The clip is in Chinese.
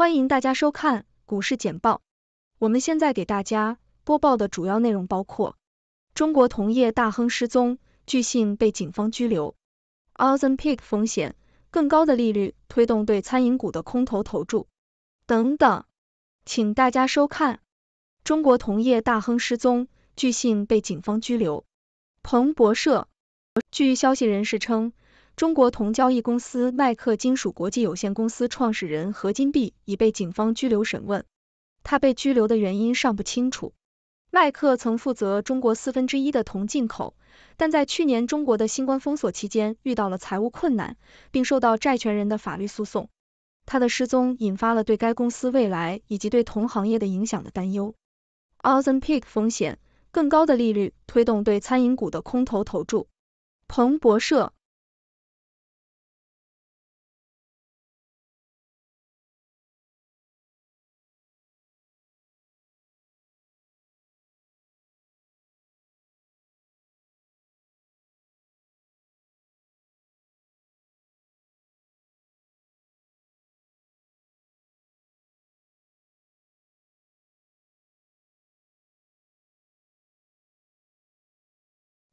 欢迎大家收看股市简报。我们现在给大家播报的主要内容包括：中国同业大亨失踪，据信被警方拘留 o l e n p i c 风险更高的利率推动对餐饮股的空头投注等等。请大家收看。中国同业大亨失踪，据信被警方拘留。彭博社，据消息人士称。中国铜交易公司麦克金属国际有限公司创始人何金碧已被警方拘留审问，他被拘留的原因尚不清楚。麦克曾负责中国四分之一的铜进口，但在去年中国的新冠封锁期间遇到了财务困难，并受到债权人的法律诉讼。他的失踪引发了对该公司未来以及对铜行业的影响的担忧。a z e n Peak 风险更高的利率推动对餐饮股的空头投注。彭博社。